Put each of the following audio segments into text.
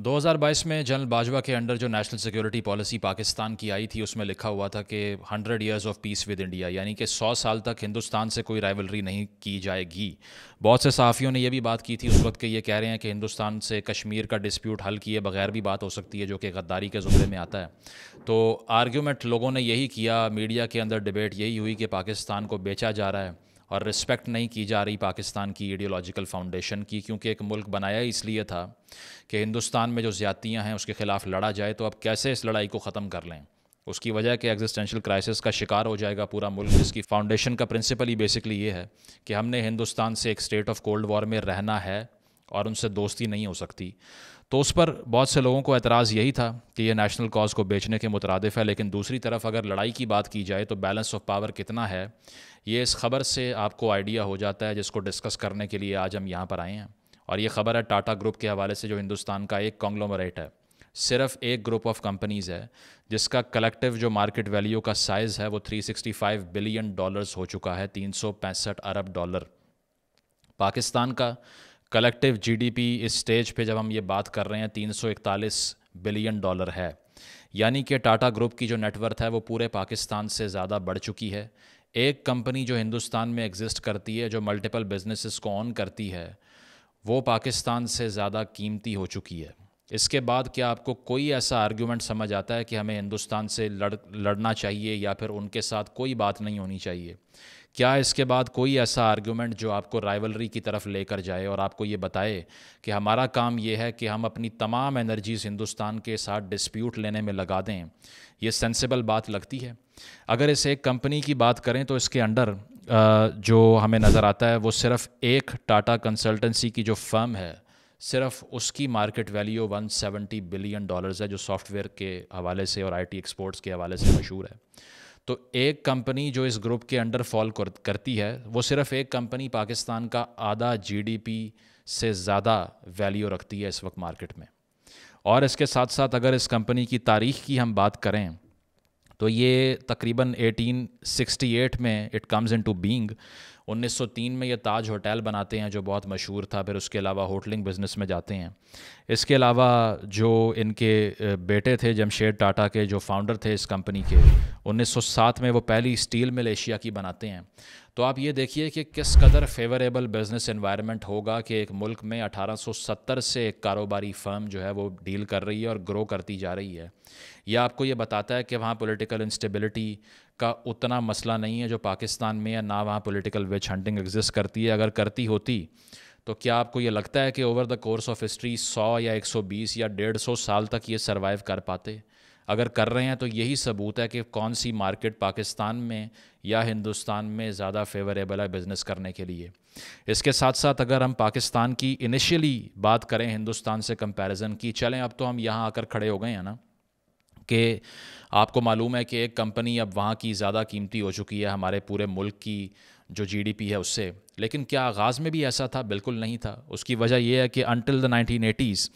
2022 में जनरल बाजवा के अंडर जो नेशनल सिक्योरिटी पॉलिसी पाकिस्तान की आई थी उसमें लिखा हुआ था कि 100 years of peace with India यानी कि 100 साल तक हिंदुस्तान से कोई राइवलरी नहीं की जाएगी बहुत से सहाफ़ियों ने यह भी बात की थी उस वक्त के ये कह रहे हैं कि हिंदुस्तान से कश्मीर का डिस्प्यूट हल किए बगैर भी बात हो सकती है जो कि गद्दारी के जुमरे में आता है तो आर्ग्यूमेंट लोगों ने यही किया मीडिया के अंदर डिबेट यही हुई कि पाकिस्तान को बेचा जा रहा है और रिस्पेक्ट नहीं की जा रही पाकिस्तान की आइडियोलॉजिकल फाउंडेशन की क्योंकि एक मुल्क बनाया इसलिए था कि हिंदुस्तान में जो ज़्यादतियाँ हैं उसके ख़िलाफ़ लड़ा जाए तो अब कैसे इस लड़ाई को ख़त्म कर लें उसकी वजह कि एग्जिस्टेंशियल क्राइसिस का शिकार हो जाएगा पूरा मुल्क जिसकी फाउंडेशन का प्रिंसिपल ही बेसिकली ये है कि हमने हिंदुस्तान से एक स्टेट ऑफ कोल्ड वॉर में रहना है और उनसे दोस्ती नहीं हो सकती तो उस पर बहुत से लोगों को एतराज़ यही था कि यह नेशनल कॉज को बेचने के मुतरदफ़ है लेकिन दूसरी तरफ अगर लड़ाई की बात की जाए तो बैलेंस ऑफ पावर कितना है ये इस ख़बर से आपको आइडिया हो जाता है जिसको डिस्कस करने के लिए आज हम यहाँ पर आए हैं और ये ख़बर है टाटा ग्रुप के हवाले से जो हिंदुस्तान का एक कॉन्ग्लोमरेट है सिर्फ एक ग्रुप ऑफ कंपनीज़ है जिसका कलेक्टिव जो मार्केट वैल्यू का साइज़ है वो 365 बिलियन डॉलर्स हो चुका है तीन अरब डॉलर पाकिस्तान का कलेक्टिव जीडीपी इस स्टेज पे जब हम ये बात कर रहे हैं 341 बिलियन डॉलर है यानी कि टाटा ग्रुप की जो नेटवर्थ है वो पूरे पाकिस्तान से ज़्यादा बढ़ चुकी है एक कंपनी जो हिंदुस्तान में एग्जिस्ट करती है जो मल्टीपल बिजनेसेस को ऑन करती है वो पाकिस्तान से ज़्यादा कीमती हो चुकी है इसके बाद क्या आपको कोई ऐसा आर्ग्यूमेंट समझ आता है कि हमें हिंदुस्तान से लड़ लड़ना चाहिए या फिर उनके साथ कोई बात नहीं होनी चाहिए क्या इसके बाद कोई ऐसा आर्ग्यूमेंट जो आपको राइवलरी की तरफ लेकर जाए और आपको ये बताए कि हमारा काम ये है कि हम अपनी तमाम एनर्जीज़ हिंदुस्तान के साथ डिस्प्यूट लेने में लगा दें ये सेंसिबल बात लगती है अगर इस एक कंपनी की बात करें तो इसके अंडर जो हमें नज़र आता है वो सिर्फ एक टाटा कंसल्टेंसी की जो फर्म है सिर्फ उसकी मार्केट वैल्यू 170 बिलियन डॉलर्स है जो सॉफ्टवेयर के हवाले से और आईटी एक्सपोर्ट्स के हवाले से मशहूर है तो एक कंपनी जो इस ग्रुप के अंडर फॉल करती है वो सिर्फ एक कंपनी पाकिस्तान का आधा जीडीपी से ज़्यादा वैल्यू रखती है इस वक्त मार्केट में और इसके साथ साथ अगर इस कंपनी की तारीख की हम बात करें तो ये तकरीबन 1868 में it comes into being 1903 में ये ताज होटल बनाते हैं जो बहुत मशहूर था फिर उसके अलावा होटलिंग बिज़नेस में जाते हैं इसके अलावा जो इनके बेटे थे जमशेद टाटा के जो फाउंडर थे इस कंपनी के 1907 में वो पहली स्टील मिल एशिया की बनाते हैं तो आप ये देखिए कि किस कदर फेवरेबल बिजनेस इन्वायरमेंट होगा कि एक मुल्क में 1870 से एक कारोबारी फर्म जो है वो डील कर रही है और ग्रो करती जा रही है यह आपको ये बताता है कि वहाँ पॉलिटिकल इंस्टेबिलिटी का उतना मसला नहीं है जो पाकिस्तान में है ना वहाँ पोलिटिकल वेच हंटिंग एग्जिस्ट करती है अगर करती होती तो क्या आपको ये लगता है कि over the course of history 100 या 120 या 150 साल तक ये सर्वाइव कर पाते अगर कर रहे हैं तो यही सबूत है कि कौन सी मार्केट पाकिस्तान में या हिंदुस्तान में ज़्यादा फेवरेबल है बिज़नेस करने के लिए इसके साथ साथ अगर हम पाकिस्तान की इनिशियली बात करें हिंदुस्तान से कंपैरिजन की चलें अब तो हम यहाँ आकर खड़े हो गए हैं ना कि आपको मालूम है कि एक कंपनी अब वहाँ की ज़्यादा कीमती हो चुकी है हमारे पूरे मुल्क की जो जीडीपी है उससे लेकिन क्या आगाज़ में भी ऐसा था बिल्कुल नहीं था उसकी वजह यह है कि अनटिल द एटीज़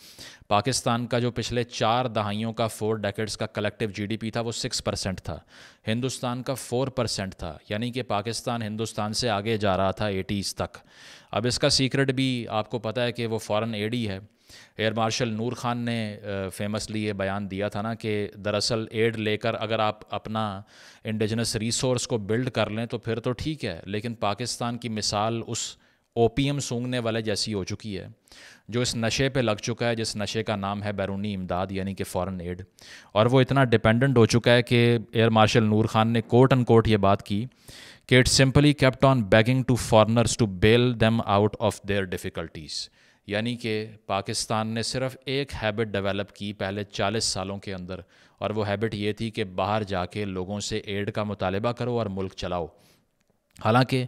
पाकिस्तान का जो पिछले चार दहाइयों का फोर डेकेट्स का कलेक्टिव जीडीपी था वो सिक्स परसेंट था हिंदुस्तान का फोर परसेंट था यानी कि पाकिस्तान हिंदुस्तान से आगे जा रहा था एटीज़ तक अब इसका सीक्रेट भी आपको पता है कि वो फॉरेन एडी है एयर मार्शल नूर खान ने फेमसली ये बयान दिया था ना कि दरअसल एड लेकर अगर आप अपना इंडिजनस रिसोर्स को बिल्ड कर लें तो फिर तो ठीक है लेकिन पाकिस्तान की मिसाल उस ओपीएम सूंघने वाले जैसी हो चुकी है जो इस नशे पे लग चुका है जिस नशे का नाम है बैरूनी इमदाद यानी कि फ़ॉरन एड और वो इतना डिपेंडेंट हो चुका है कि एयर मार्शल नूर खान ने कोर्ट एंड कोर्ट ये बात की कि it simply kept on begging to foreigners to bail them out of their difficulties यानी कि पाकिस्तान ने सिर्फ एक हैबिट डेवलप की पहले 40 सालों के अंदर और वो हैबिट ये थी कि बाहर जाके लोगों से एड का मुतालबा करो और मुल्क चलाओ हालांकि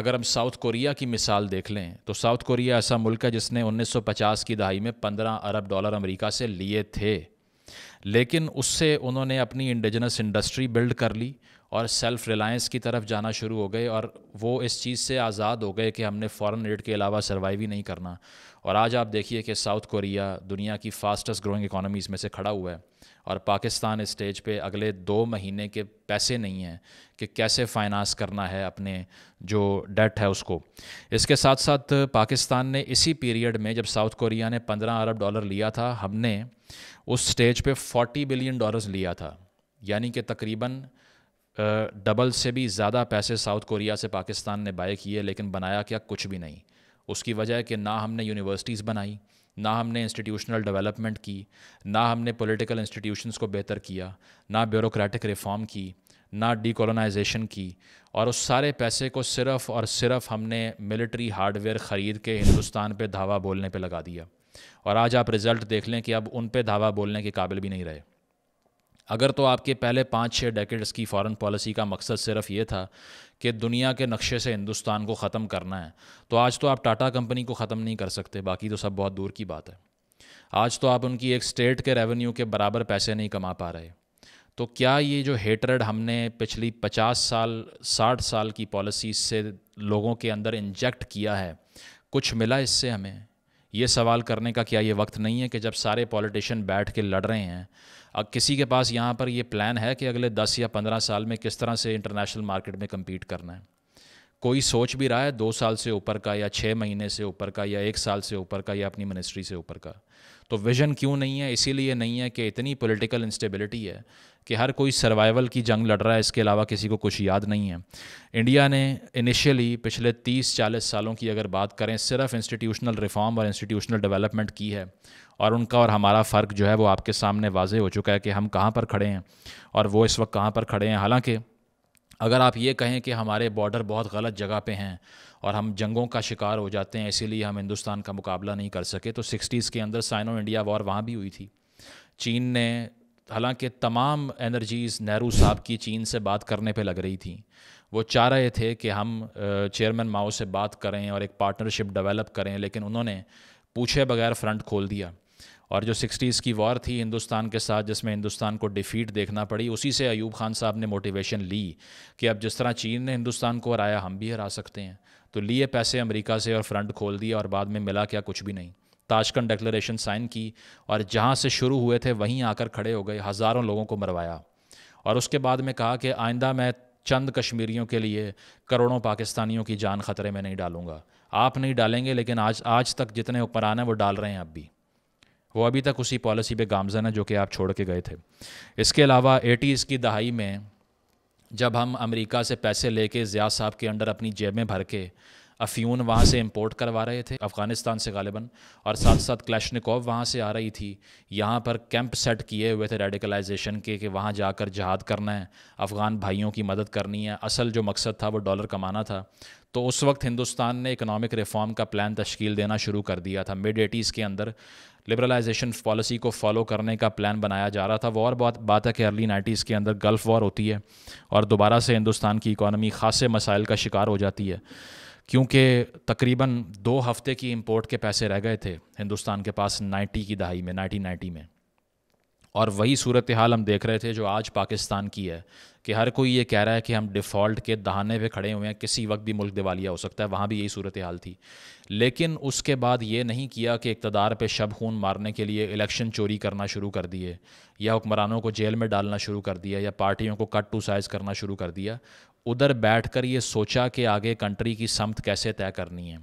अगर हम साउथ कोरिया की मिसाल देख लें तो साउथ कोरिया ऐसा मुल्क है जिसने 1950 की दहाई में 15 अरब डॉलर अमेरिका से लिए थे लेकिन उससे उन्होंने अपनी इंडिजनस इंडस्ट्री बिल्ड कर ली और सेल्फ़ रिलायंस की तरफ जाना शुरू हो गए और वो इस चीज़ से आज़ाद हो गए कि हमने फॉरेन एड के अलावा सर्वाइव ही नहीं करना और आज आप देखिए कि साउथ कोरिया दुनिया की फास्टेस्ट ग्रोइंग इकोनॉमीज़ में से खड़ा हुआ है और पाकिस्तान स्टेज पे अगले दो महीने के पैसे नहीं हैं कि कैसे फाइनेंस करना है अपने जो डेट है उसको इसके साथ साथ पाकिस्तान ने इसी पीरियड में जब साउथ कोरिया ने पंद्रह अरब डॉलर लिया था हमने उस स्टेज पे फोर्टी बिलियन डॉलर्स लिया था यानी कि तकरीबन डबल से भी ज़्यादा पैसे साउथ कोरिया से पाकिस्तान ने बाय किए लेकिन बनाया क्या कुछ भी नहीं उसकी वजह कि ना हमने यूनिवर्सिटीज़ बनाई ना हमने इंस्टीट्यूशनल डेवलपमेंट की ना हमने पॉलिटिकल इंस्टीट्यूशंस को बेहतर किया ना ब्यूरोक्रेटिक रिफॉर्म की ना डीकोलोनाइजेशन की और उस सारे पैसे को सिर्फ़ और सिर्फ़ हमने मिलिट्री हार्डवेयर ख़रीद के हिंदुस्तान पे धावा बोलने पे लगा दिया और आज आप रिज़ल्ट देख लें कि अब उन पे धावा बोलने के काबिल भी नहीं रहे अगर तो आपके पहले पाँच छः डेकेड्स की फ़ॉरेन पॉलिसी का मकसद सिर्फ ये था कि दुनिया के नक्शे से हिंदुस्तान को ख़त्म करना है तो आज तो आप टाटा कंपनी को ख़त्म नहीं कर सकते बाकी तो सब बहुत दूर की बात है आज तो आप उनकी एक स्टेट के रेवेन्यू के बराबर पैसे नहीं कमा पा रहे तो क्या ये जो हेटरड हमने पिछली पचास साल साठ साल की पॉलिसी से लोगों के अंदर इंजेक्ट किया है कुछ मिला इससे हमें ये सवाल करने का क्या ये वक्त नहीं है कि जब सारे पॉलिटिशियन बैठ के लड़ रहे हैं अब किसी के पास यहाँ पर ये प्लान है कि अगले दस या पंद्रह साल में किस तरह से इंटरनेशनल मार्केट में कम्पीट करना है कोई सोच भी रहा है दो साल से ऊपर का या छः महीने से ऊपर का या एक साल से ऊपर का या अपनी मिनिस्ट्री से ऊपर का तो विजन क्यों नहीं है इसीलिए नहीं है कि इतनी पॉलिटिकल इंस्टेबिलिटी है कि हर कोई सर्वाइवल की जंग लड़ रहा है इसके अलावा किसी को कुछ याद नहीं है इंडिया ने इनिशियली पिछले 30-40 सालों की अगर बात करें सिर्फ इंस्टीट्यूशनल रिफॉर्म और इंस्टीट्यूशनल डेवलपमेंट की है और उनका और हमारा फ़र्क जो है वो आपके सामने वाजह हो चुका है कि हम कहाँ पर खड़े हैं और वो इस वक्त कहाँ पर खड़े हैं हालांकि अगर आप ये कहें कि हमारे बॉर्डर बहुत गलत जगह पे हैं और हम जंगों का शिकार हो जाते हैं इसीलिए हम हिंदुस्तान का मुकाबला नहीं कर सके तो सिक्सटीज़ के अंदर साइनो इंडिया वॉर वहाँ भी हुई थी चीन ने हालांकि तमाम एनर्जीज़ नेहरू साहब की चीन से बात करने पे लग रही थी वो चाह रहे थे कि हम चेयरमैन माओ से बात करें और एक पार्टनरशिप डेवलप करें लेकिन उन्होंने पूछे बगैर फ्रंट खोल दिया और जो सिक्सटीज़ की वॉर थी हिंदुस्तान के साथ जिसमें हिंदुस्तान को डिफ़ीट देखना पड़ी उसी से अयूब खान साहब ने मोटिवेशन ली कि अब जिस तरह चीन ने हिंदुस्तान को हराया हम भी हरा सकते हैं तो लिए पैसे अमेरिका से और फ्रंट खोल दिया और बाद में मिला क्या कुछ भी नहीं ताशकन डिक्लेरेशन साइन की और जहाँ से शुरू हुए थे वहीं आकर खड़े हो गए हज़ारों लोगों को मरवाया और उसके बाद में कहा कि आइंदा मैं चंद कश्मीरियों के लिए करोड़ों पाकिस्तानियों की जान खतरे में नहीं डालूंगा आप नहीं डालेंगे लेकिन आज आज तक जितने हुक्मरान हैं वो डाल रहे हैं अब भी वो अभी तक उसी पॉलिसी पे गामजन है जो कि आप छोड़ के गए थे इसके अलावा एटीज़ की दहाई में जब हम अमेरिका से पैसे लेके ज़िया साहब के अंडर अपनी जेबें भर के अफ्यून वहाँ से इम्पोर्ट करवा रहे थे अफ़गानिस्तान से गालिबा और साथ साथ क्लैशनिकॉव वहाँ से आ रही थी यहाँ पर कैंप सेट किए हुए थे रेडिकलाइजेशन के कि वहाँ जाकर जहाद करना है अफ़गान भाइयों की मदद करनी है असल जो मकसद था वो डॉलर कमाना था तो उस वक्त हिंदुस्तान ने इकनॉमिक रिफॉर्म का प्लान तश्कील देना शुरू कर दिया था मिड एटीज़ के अंदर लिबरलाइजेशन पॉलिसी को फॉलो करने का प्लान बनाया जा रहा था वो और बात बात है कि अर्ली नाइन्टीज़ के अंदर गल्फ़ वॉर होती है और दोबारा से हिंदुस्तान की इकानमी खासे मसाइल का शिकार हो जाती है क्योंकि तकरीबन दो हफ्ते की इंपोर्ट के पैसे रह गए थे हिंदुस्तान के पास नाइन्टी की दहाई में नाइन्टीन नाइन्टी में और वही सूरत हाल हम देख रहे थे जो आज पाकिस्तान की है कि हर कोई ये कह रहा है कि हम डिफ़ॉल्ट के दहाने पे खड़े हुए हैं किसी वक्त भी मुल्क दिवालिया हो सकता है वहाँ भी यही सूरत हाल थी लेकिन उसके बाद ये नहीं किया कि इकतदार पे शब खून मारने के लिए इलेक्शन चोरी करना शुरू कर दिए या हुक्मरानों को जेल में डालना शुरू कर दिया या पार्टियों को कट टू साइज़ करना शुरू कर दिया उधर बैठकर ये सोचा कि आगे कंट्री की समत कैसे तय करनी है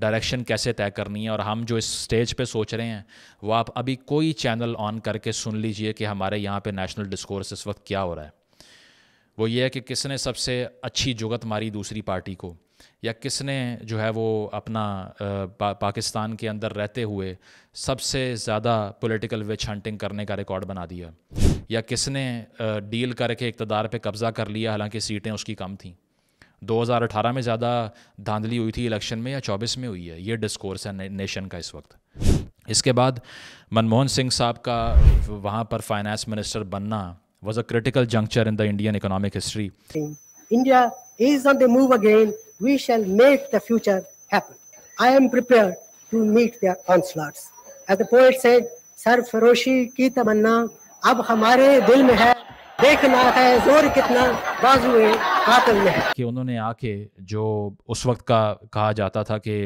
डायरेक्शन कैसे तय करनी है और हम जो इस स्टेज पे सोच रहे हैं वो आप अभी कोई चैनल ऑन करके सुन लीजिए कि हमारे यहाँ पे नेशनल डिस्कोर्स इस वक्त क्या हो रहा है वो ये है कि किसने सबसे अच्छी जुगत मारी दूसरी पार्टी को या किसने जो है वो अपना पा, पाकिस्तान के अंदर रहते हुए सबसे ज़्यादा पॉलिटिकल विच हंटिंग करने का रिकॉर्ड बना दिया या किसने डील करके इकतदार पे कब्ज़ा कर लिया हालांकि सीटें उसकी कम थी 2018 में ज़्यादा धांधली हुई थी इलेक्शन में या 24 में हुई है ये डिस्कोर्स है ने, नेशन का इस वक्त इसके बाद मनमोहन सिंह साहब का वहाँ पर फाइनेंस मिनिस्टर बनना was a critical juncture in the Indian economic history India is on the move again. We shall make the future happen. I am prepared to meet their onslaughts. As the poet said, सरफरोशी ki tamanna ab hamare dil mein hai. देखना है जोर कितना बाजुए कातिल में है कि उन्होंने आके जो उस वक्त का कहा जाता था कि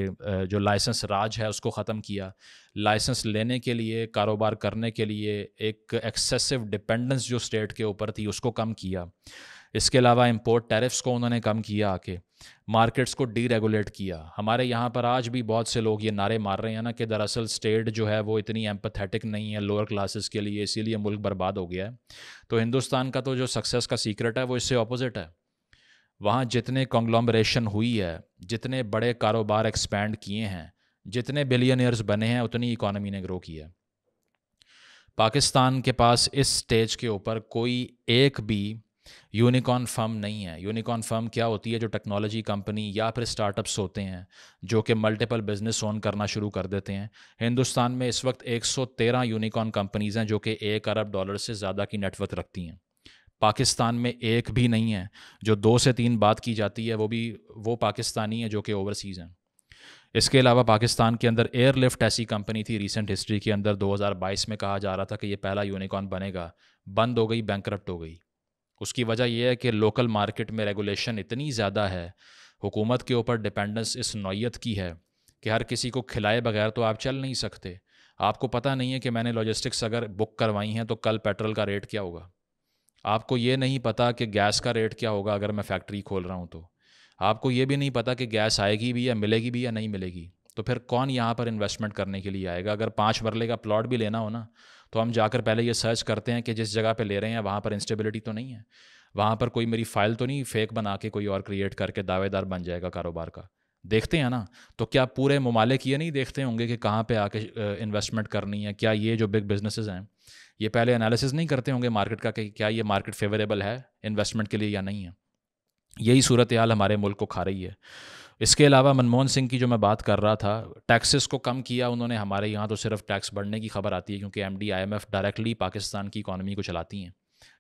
जो लाइसेंस राज है उसको ख़त्म किया लाइसेंस लेने के लिए कारोबार करने के लिए एक एक्सेसिव डिपेंडेंस जो स्टेट के ऊपर थी उसको कम किया इसके अलावा इम्पोर्ट टैरिफ्स को उन्होंने कम किया आके मार्केट्स को डीरेगुलेट किया हमारे यहाँ पर आज भी बहुत से लोग ये नारे मार रहे हैं ना कि दरअसल स्टेट जो है वो इतनी एम्पथेटिक नहीं है लोअर क्लासेस के लिए इसीलिए मुल्क बर्बाद हो गया है तो हिंदुस्तान का तो जो सक्सेस का सीक्रेट है वो इससे अपोजिट है वहाँ जितने कॉन्ग्लॉम्बरेशन हुई है जितने बड़े कारोबार एक्सपैंड किए हैं जितने बिलियनियर्स बने हैं उतनी इकोनॉमी ने ग्रो किया पाकिस्तान के पास इस स्टेज के ऊपर कोई एक भी यूनिकॉर्न फर्म नहीं है यूनिकॉर्न फर्म क्या होती है जो टेक्नोलॉजी कंपनी या फिर स्टार्टअप्स होते हैं जो कि मल्टीपल बिजनेस ओन करना शुरू कर देते हैं हिंदुस्तान में इस वक्त 113 यूनिकॉर्न कंपनीज़ हैं जो कि एक अरब डॉलर से ज़्यादा की नेटवर्थ रखती हैं पाकिस्तान में एक भी नहीं है जो दो से तीन बात की जाती है वो भी वो पाकिस्तानी है जो कि ओवरसीज़ हैं इसके अलावा पाकिस्तान के अंदर एयरलिफ्ट ऐसी कंपनी थी रिसेंट हिस्ट्री के अंदर 2022 में कहा जा रहा था कि ये पहला यूनिकॉर्न बनेगा बंद हो गई बैंक हो गई उसकी वजह यह है कि लोकल मार्केट में रेगुलेशन इतनी ज़्यादा है हुकूमत के ऊपर डिपेंडेंस इस नौीयत की है कि हर किसी को खिलाए बगैर तो आप चल नहीं सकते आपको पता नहीं है कि मैंने लॉजिस्टिक्स अगर बुक करवाई हैं तो कल पेट्रोल का रेट क्या होगा आपको ये नहीं पता कि गैस का रेट क्या होगा अगर मैं फैक्ट्री खोल रहा हूँ तो आपको ये भी नहीं पता कि गैस आएगी भी या मिलेगी भी या नहीं मिलेगी तो फिर कौन यहाँ पर इन्वेस्टमेंट करने के लिए आएगा अगर पाँच मरले का प्लॉट भी लेना हो ना तो हम जाकर पहले ये सर्च करते हैं कि जिस जगह पे ले रहे हैं वहाँ पर इंस्टेबिलिटी तो नहीं है वहाँ पर कोई मेरी फाइल तो नहीं फेक बना के कोई और क्रिएट करके दावेदार बन जाएगा कारोबार का देखते हैं ना तो क्या पूरे ममालिक ये नहीं देखते होंगे कि कहाँ पर आके इन्वेस्टमेंट करनी है क्या ये जो बिग बिजनेसेस हैं ये पहले एनालिसिस नहीं करते होंगे मार्केट का कि क्या ये मार्केट फेवरेबल है इन्वेस्टमेंट के लिए या नहीं है यही सूरत हाल हमारे मुल्क को खा रही है इसके अलावा मनमोहन सिंह की जो मैं बात कर रहा था टैक्सेस को कम किया उन्होंने हमारे यहाँ तो सिर्फ टैक्स बढ़ने की खबर आती है क्योंकि M D I M F directly Pakistan की इकानमी को चलाती हैं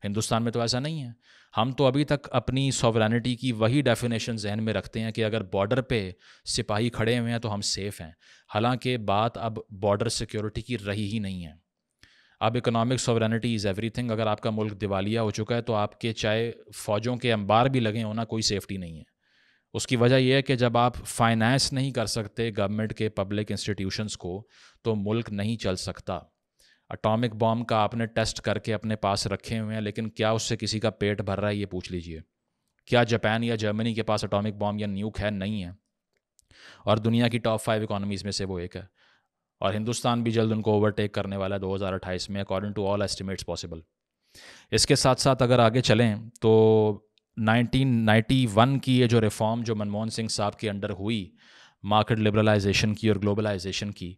हिंदुस्तान में तो ऐसा नहीं है हम तो अभी तक अपनी सॉवरानिटी की वही डेफिनेशन जहन में रखते हैं कि अगर बॉर्डर पे सिपाही खड़े हुए हैं तो हम सेफ़ हैं हालांकि बात अब बॉर्डर सिक्योरिटी की रही ही नहीं है अब इकोनॉमिक सॉवरानिटी इज़ एवरीथिंग अगर आपका मुल्क दिवालिया हो चुका है तो आपके चाहे फ़ौजों के अंबार भी लगे होना कोई सेफ्टी नहीं है उसकी वजह यह है कि जब आप फाइनेंस नहीं कर सकते गवर्नमेंट के पब्लिक इंस्टीट्यूशंस को तो मुल्क नहीं चल सकता अटोमिक बॉम्ब का आपने टेस्ट करके अपने पास रखे हुए हैं लेकिन क्या उससे किसी का पेट भर रहा है ये पूछ लीजिए क्या जापान या जर्मनी के पास अटोमिक बॉम्ब या न्यूक है नहीं है और दुनिया की टॉप फाइव इकोनॉमीज़ में से वो एक है और हिंदुस्तान भी जल्द उनको ओवरटेक करने वाला है दो में according to all estimates possible इसके साथ साथ अगर आगे चलें तो 1991 की ये जो रिफॉर्म जो मनमोहन सिंह साहब के अंडर हुई मार्केट लिबरलाइजेशन की और ग्लोबलाइजेशन की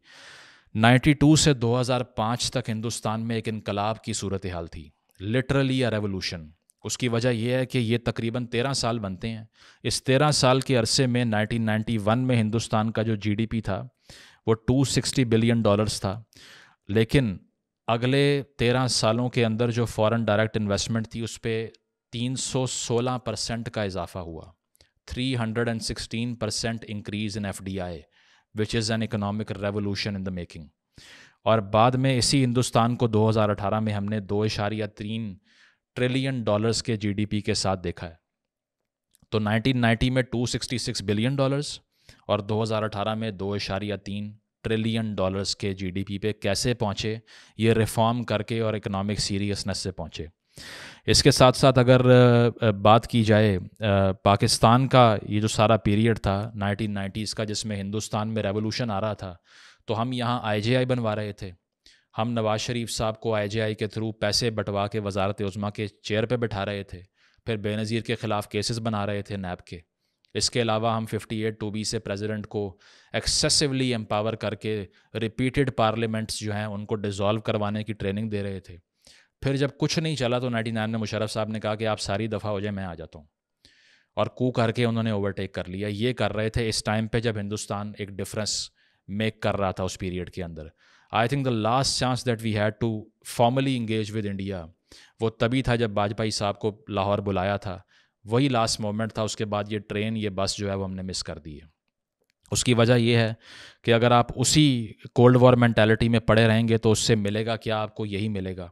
92 से 2005 तक हिंदुस्तान में एक इनकलाब की सूरत हाल थी लिटरली अ रेवोल्यूशन उसकी वजह यह है कि ये तकरीबन तेरह साल बनते हैं इस तेरह साल के अरसे में 1991 में हिंदुस्तान का जो जीडीपी था वो 260 बिलियन डॉलर्स था लेकिन अगले तेरह सालों के अंदर जो फॉरेन डायरेक्ट इन्वेस्टमेंट थी उस पर 316 परसेंट का इजाफा हुआ 316 percent increase in F D I which is an economic revolution in the making और बाद में इसी हिंदुस्तान को 2018 में हमने दो इशारिया तीन ट्रिलियन डॉलर्स के जीडीपी के साथ देखा है तो 1990 में 266 बिलियन डॉलर्स और 2018 में दो इशारिया तीन ट्रिलियन डॉलर्स के जीडीपी पे कैसे पहुँचे ये रिफॉर्म करके और इकोनॉमिक सीरियसनेस से पहुँचे इसके साथ साथ अगर बात की जाए पाकिस्तान का ये जो सारा पीरियड था नाइन्टीज़ का जिसमें हिंदुस्तान में रेवोल्यूशन आ रहा था तो हम यहाँ आई बनवा रहे थे हम नवाज शरीफ साहब को आई के थ्रू पैसे बंटवा के वजारत उज़मा के चेयर पर बैठा रहे थे फिर बेनज़ीर के ख़िलाफ़ केसेस बना रहे थे नैब के इसके अलावा हम 58 एट टू बी से प्रेसिडेंट को एक्सेसिवली एम्पावर करके रिपीटेड पार्लियामेंट्स जो हैं उनको डिज़ोल्व करवाने की ट्रेनिंग दे रहे थे फिर जब कुछ नहीं चला तो नाइन्टी नाइन में मुशरफ साहब ने कहा कि आप सारी दफ़ा हो जाए मैं आ जाता हूँ और कू करके उन्होंने ओवरटेक कर लिया ये कर रहे थे इस टाइम पे जब हिंदुस्तान एक डिफरेंस मेक कर रहा था उस पीरियड के अंदर I think the last chance that we had to formally engage with India वो तभी था जब वाजपेयी साहब को लाहौर बुलाया था वही लास्ट मोमेंट था उसके बाद ये ट्रेन ये बस जो है वो हमने मिस कर दी है उसकी वजह यह है कि अगर आप उसी कोल्ड वॉर मैंटेलिटी में पड़े रहेंगे तो उससे मिलेगा क्या आपको यही मिलेगा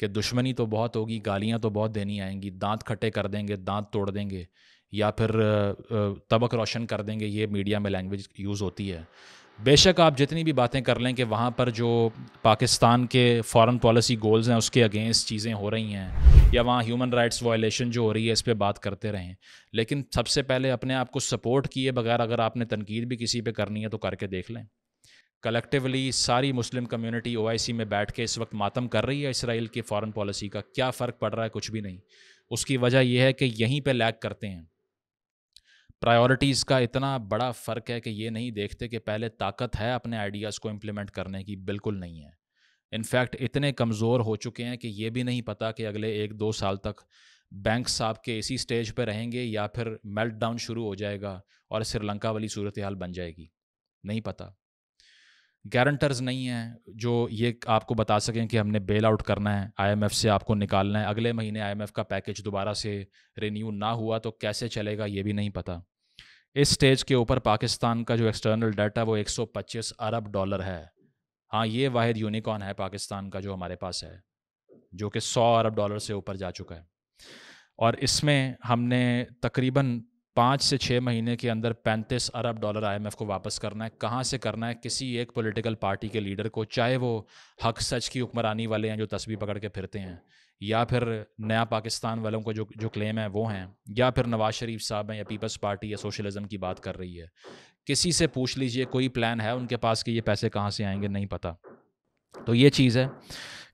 कि दुश्मनी तो बहुत होगी गालियाँ तो बहुत देनी आएंगी दांत खट्टे कर देंगे दांत तोड़ देंगे या फिर तबक रोशन कर देंगे ये मीडिया में लैंग्वेज यूज़ होती है बेशक आप जितनी भी बातें कर लें कि वहाँ पर जो पाकिस्तान के फॉरेन पॉलिसी गोल्स हैं उसके अगेंस्ट चीज़ें हो रही हैं या वहाँ ह्यूमन राइट्स वायलेशन जो हो रही है इस पर बात करते रहें लेकिन सबसे पहले अपने आप को सपोर्ट किए बगैर अगर आपने तनकीद भी किसी पर करनी है तो करके देख लें कलेक्टिवली सारी मुस्लिम कम्युनिटी ओ में बैठ के इस वक्त मातम कर रही है इसराइल की फ़ॉरन पॉलिसी का क्या फ़र्क पड़ रहा है कुछ भी नहीं उसकी वजह यह है कि यहीं पे लैग करते हैं प्रायोरिटीज़ का इतना बड़ा फ़र्क है कि ये नहीं देखते कि पहले ताकत है अपने आइडियाज़ को इम्प्लीमेंट करने की बिल्कुल नहीं है इनफैक्ट इतने कमज़ोर हो चुके हैं कि ये भी नहीं पता कि अगले एक दो साल तक बैंक साहब के इसी स्टेज पर रहेंगे या फिर मेल्ट डाउन शुरू हो जाएगा और श्रीलंका वाली सूरत हाल बन जाएगी नहीं पता गारंटर्स नहीं हैं जो ये आपको बता सकें कि हमने बेल आउट करना है आईएमएफ से आपको निकालना है अगले महीने आईएमएफ का पैकेज दोबारा से रिन्यू ना हुआ तो कैसे चलेगा ये भी नहीं पता इस स्टेज के ऊपर पाकिस्तान का जो एक्सटर्नल डेट है वो 125 अरब डॉलर है हाँ ये वाहिद यूनिकॉर्न है पाकिस्तान का जो हमारे पास है जो कि 100 अरब डॉलर से ऊपर जा चुका है और इसमें हमने तकरीबन पाँच से छः महीने के अंदर पैंतीस अरब डॉलर आई को वापस करना है कहाँ से करना है किसी एक पॉलिटिकल पार्टी के लीडर को चाहे वो हक सच की हुक्मरानी वाले हैं जो तस्वीर पकड़ के फिरते हैं या फिर नया पाकिस्तान वालों को जो जो क्लेम है वो हैं या फिर नवाज शरीफ साहब हैं या पीपल्स पार्टी या सोशलिज़म की बात कर रही है किसी से पूछ लीजिए कोई प्लान है उनके पास कि ये पैसे कहाँ से आएंगे नहीं पता तो ये चीज़ है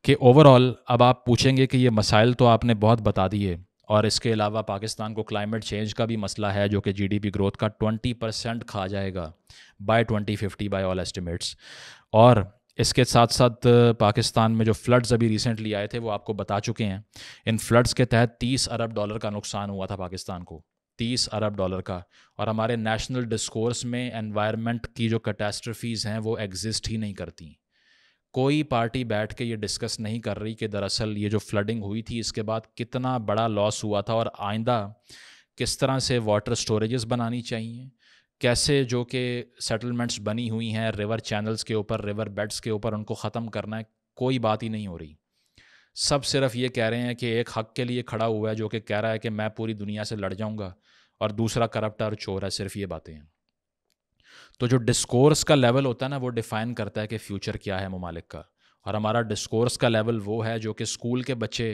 कि ओवरऑल अब आप पूछेंगे कि ये मसाइल तो आपने बहुत बता दिए और इसके अलावा पाकिस्तान को क्लाइमेट चेंज का भी मसला है जो कि जीडीपी ग्रोथ का 20 परसेंट खा जाएगा बाय 2050 बाय ऑल एस्टिमेट्स और इसके साथ साथ पाकिस्तान में जो फ्लड्स अभी रिसेंटली आए थे वो आपको बता चुके हैं इन फ्लड्स के तहत 30 अरब डॉलर का नुकसान हुआ था पाकिस्तान को 30 अरब डॉलर का और हमारे नेशनल डिस्कोर्स में एनवायरनमेंट की जो कैटेस्ट्रफीज़ हैं वो एग्जिस्ट ही नहीं करती कोई पार्टी बैठ के ये डिस्कस नहीं कर रही कि दरअसल ये जो फ्लडिंग हुई थी इसके बाद कितना बड़ा लॉस हुआ था और आइंदा किस तरह से वाटर स्टोरेजेस बनानी चाहिए कैसे जो कि सेटलमेंट्स बनी हुई हैं रिवर चैनल्स के ऊपर रिवर बेड्स के ऊपर उनको ख़त्म करना है कोई बात ही नहीं हो रही सब सिर्फ ये कह रहे हैं कि एक हक के लिए खड़ा हुआ है जो कि कह रहा है कि मैं पूरी दुनिया से लड़ जाऊंगा और दूसरा करप्ट और चोर है सिर्फ ये बातें हैं तो जो डिस्कोर्स का लेवल होता है ना वो डिफ़ाइन करता है कि फ्यूचर क्या है ममालिक का और हमारा डिस्कोर्स का लेवल वो है जो कि स्कूल के बच्चे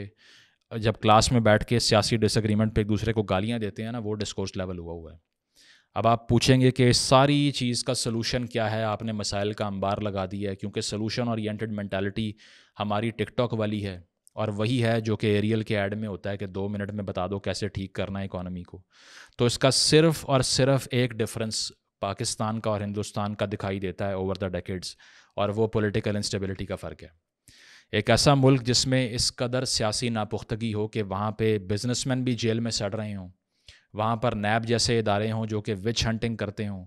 जब क्लास में बैठ के सियासी डिसग्रीमेंट पे एक दूसरे को गालियाँ देते हैं ना वो डिस्कोर्स लेवल हुआ हुआ है अब आप पूछेंगे कि सारी चीज़ का सलूशन क्या है आपने मसाइल का अंबार लगा दिया है क्योंकि सलूशन ओरिएंटेड मैंटेलिटी हमारी टिकटॉक वाली है और वही है जो कि एरियल के ऐड में होता है कि दो मिनट में बता दो कैसे ठीक करना है इकोनॉमी को तो इसका सिर्फ और सिर्फ एक डिफरेंस पाकिस्तान का और हिंदुस्तान का दिखाई देता है ओवर द डेकेड्स और वो पॉलिटिकल इंस्टेबिलिटी का फ़र्क है एक ऐसा मुल्क जिसमें इस कदर सियासी नापुख्तगी हो कि वहाँ पे बिजनेसमैन भी जेल में सड़ रहे हों वहाँ पर नैब जैसे इदारे हों जो कि विच हंटिंग करते हों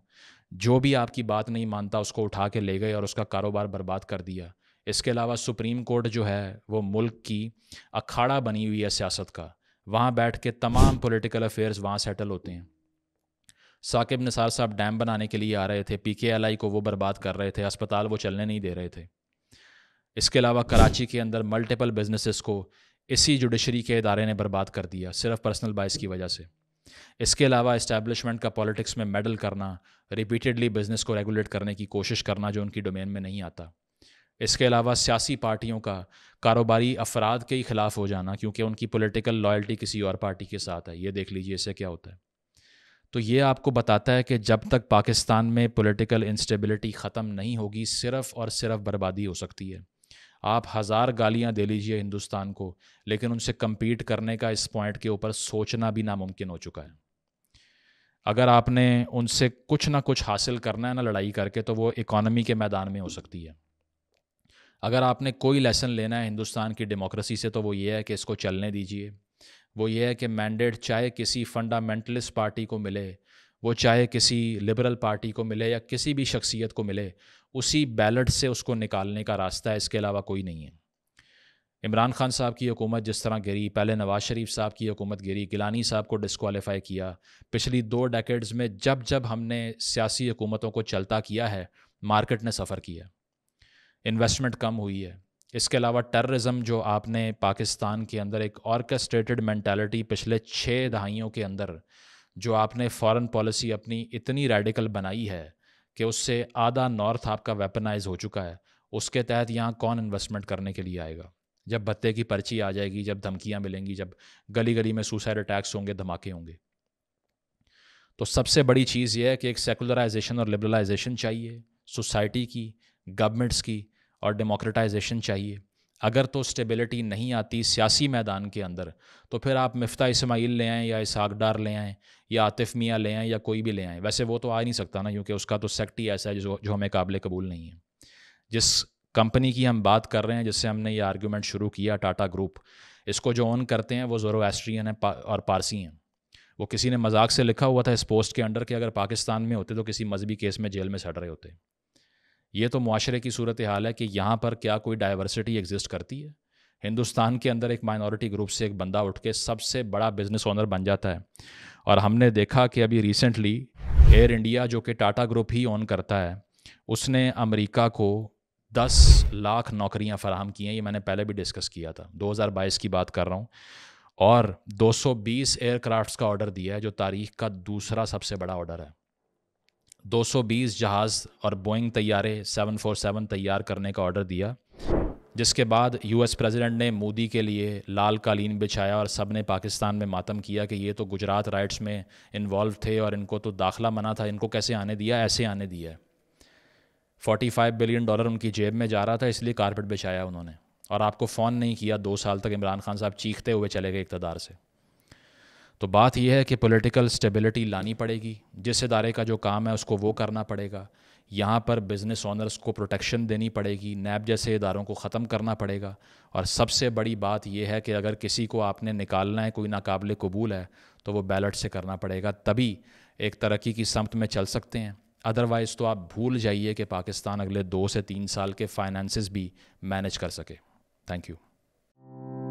जो भी आपकी बात नहीं मानता उसको उठा के ले गए और उसका कारोबार बर्बाद कर दिया इसके अलावा सुप्रीम कोर्ट जो है वो मुल्क की अखाड़ा बनी हुई है सियासत का वहाँ बैठ के तमाम पॉलिटिकल अफेयर्स वहाँ सेटल होते हैं साकिब निसार साहब डैम बनाने के लिए आ रहे थे पी के एल आई को वो बर्बाद कर रहे थे अस्पताल वो चलने नहीं दे रहे थे इसके अलावा कराची के अंदर मल्टीपल बिजनेसेस को इसी जुडिशरी के इदारे ने बर्बाद कर दिया सिर्फ पर्सनल बाइस की वजह से इसके अलावा इस्टेब्लिशमेंट का पॉलिटिक्स में मेडल करना रिपीटेडली बिजनेस को रेगुलेट करने की कोशिश करना जो उनकी डोमेन में नहीं आता इसके अलावा सियासी पार्टियों का कारोबारी अफराद के ही खिलाफ हो जाना क्योंकि उनकी पॉलिटिकल लॉयल्टी किसी और पार्टी के साथ है ये देख लीजिए इससे क्या होता है तो ये आपको बताता है कि जब तक पाकिस्तान में पॉलिटिकल इंस्टेबिलिटी ख़त्म नहीं होगी सिर्फ़ और सिर्फ बर्बादी हो सकती है आप हज़ार गालियां दे लीजिए हिंदुस्तान को लेकिन उनसे कम्पीट करने का इस पॉइंट के ऊपर सोचना भी नामुमकिन हो चुका है अगर आपने उनसे कुछ ना कुछ हासिल करना है ना लड़ाई करके तो वो इकॉनमी के मैदान में हो सकती है अगर आपने कोई लेसन लेना है हिंदुस्तान की डेमोक्रेसी से तो वो ये है कि इसको चलने दीजिए वो ये है कि मैंडेट चाहे किसी फंडामेंटलिस्ट पार्टी को मिले वो चाहे किसी लिबरल पार्टी को मिले या किसी भी शख्सियत को मिले उसी बैलेट से उसको निकालने का रास्ता है इसके अलावा कोई नहीं है इमरान खान साहब की हुकूमत जिस तरह गिरी पहले नवाज शरीफ साहब की हुकूमत गिरी गिलानी साहब को डिसकॉलीफाई किया पिछली दो डेकेड्स में जब जब हमने सियासी हुकूमतों को चलता किया है मार्केट ने सफ़र किया इन्वेस्टमेंट कम हुई है इसके अलावा टेररिज्म जो आपने पाकिस्तान के अंदर एक ऑर्केस्ट्रेटेड मैंटेलिटी पिछले छः दहाइयों के अंदर जो आपने फॉरेन पॉलिसी अपनी इतनी रेडिकल बनाई है कि उससे आधा नॉर्थ आपका वेपनाइज हो चुका है उसके तहत यहाँ कौन इन्वेस्टमेंट करने के लिए आएगा जब भत्ते की पर्ची आ जाएगी जब धमकियाँ मिलेंगी जब गली गली में सुसाइड अटैक्स होंगे धमाके होंगे तो सबसे बड़ी चीज़ यह है कि एक सेकुलराइजेशन और लिबरलाइजेशन चाहिए सोसाइटी की गवर्नमेंट्स की और डेमोक्रेटाइजेशन चाहिए अगर तो स्टेबिलिटी नहीं आती सियासी मैदान के अंदर तो फिर आप मफ्ता इसमाइल ले आएँ या इसहाक डार ले आएँ या आतिफ मियाँ ले आएँ या कोई भी ले आएँ वैसे वो तो आ नहीं सकता ना क्योंकि उसका तो सेक्ट ही ऐसा है जो जो हमें काबिल कबूल नहीं है जिस कंपनी की हम बात कर रहे हैं जिससे हमने ये आर्ग्यूमेंट शुरू किया टाटा ग्रुप इसको जो ऑन करते हैं वो एस्ट्रियन है पा, और पारसी हैं वो किसी ने मजाक से लिखा हुआ था इस पोस्ट के अंडर कि अगर पाकिस्तान में होते तो किसी मजहबी केस में जेल में सड़ रहे होते ये तो माशरे की सूरत हाल है कि यहाँ पर क्या कोई डाइवर्सिटी एग्जिस्ट करती है हिंदुस्तान के अंदर एक माइनॉरिटी ग्रुप से एक बंदा उठ के सबसे बड़ा बिजनेस ओनर बन जाता है और हमने देखा कि अभी रिसेंटली एयर इंडिया जो कि टाटा ग्रुप ही ऑन करता है उसने अमेरिका को 10 लाख नौकरियां फराहम की हैं ये मैंने पहले भी डिस्कस किया था 2022 की बात कर रहा हूँ और 220 एयरक्राफ्ट्स का ऑर्डर दिया है जो तारीख का दूसरा सबसे बड़ा ऑर्डर है 220 जहाज़ और बोइंग तैयारे 747 तैयार करने का ऑर्डर दिया जिसके बाद यूएस प्रेसिडेंट ने मोदी के लिए लाल कालीन बिछाया और सब ने पाकिस्तान में मातम किया कि ये तो गुजरात राइट्स में इन्वॉल्व थे और इनको तो दाखला मना था इनको कैसे आने दिया ऐसे आने दिया 45 बिलियन डॉलर उनकी जेब में जा रहा था इसलिए कारपेट बिछाया उन्होंने और आपको फ़ोन नहीं किया दो साल तक इमरान खान साहब चीखते हुए चले गए इकतदार से तो बात यह है कि पॉलिटिकल स्टेबिलिटी लानी पड़ेगी जिस इदारे का जो काम है उसको वो करना पड़ेगा यहाँ पर बिज़नेस ऑनर्स को प्रोटेक्शन देनी पड़ेगी नैब जैसे इदारों को ख़त्म करना पड़ेगा और सबसे बड़ी बात यह है कि अगर किसी को आपने निकालना है कोई नाकबले कबूल है तो वो बैलट से करना पड़ेगा तभी एक तरक्की की समत में चल सकते हैं अदरवाइज़ तो आप भूल जाइए कि पाकिस्तान अगले दो से तीन साल के फाइनेंसिस भी मैनेज कर सके थैंक यू